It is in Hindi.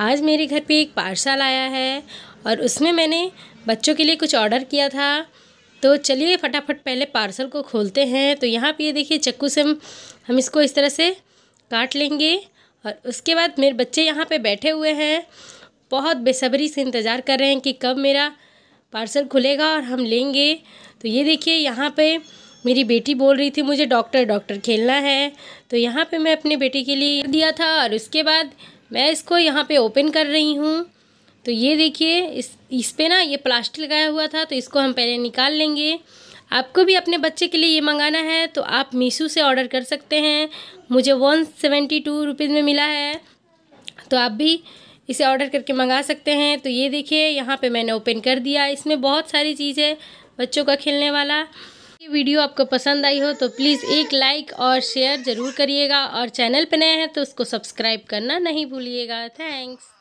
आज मेरे घर पे एक पार्सल आया है और उसमें मैंने बच्चों के लिए कुछ ऑर्डर किया था तो चलिए फटाफट पहले पार्सल को खोलते हैं तो यहाँ पे ये देखिए चक्कू से हम हम इसको इस तरह से काट लेंगे और उसके बाद मेरे बच्चे यहाँ पे बैठे हुए हैं बहुत बेसब्री से इंतज़ार कर रहे हैं कि कब मेरा पार्सल खुलेगा और हम लेंगे तो ये देखिए यहाँ पर मेरी बेटी बोल रही थी मुझे डॉक्टर डॉक्टर खेलना है तो यहाँ पे मैं अपनी बेटी के लिए दिया था और उसके बाद मैं इसको यहाँ पे ओपन कर रही हूँ तो ये देखिए इस इस पर ना ये प्लास्टिक लगाया हुआ था तो इसको हम पहले निकाल लेंगे आपको भी अपने बच्चे के लिए ये मंगाना है तो आप मीशो से ऑर्डर कर सकते हैं मुझे वन सेवेंटी टू रुपीज़ में मिला है तो आप भी इसे ऑर्डर करके मंगा सकते हैं तो ये देखिए यहाँ पे मैंने ओपन कर दिया इसमें बहुत सारी चीज़ है बच्चों का खेलने वाला ये वीडियो आपको पसंद आई हो तो प्लीज़ एक लाइक और शेयर ज़रूर करिएगा और चैनल पर नए हैं तो उसको सब्सक्राइब करना नहीं भूलिएगा थैंक्स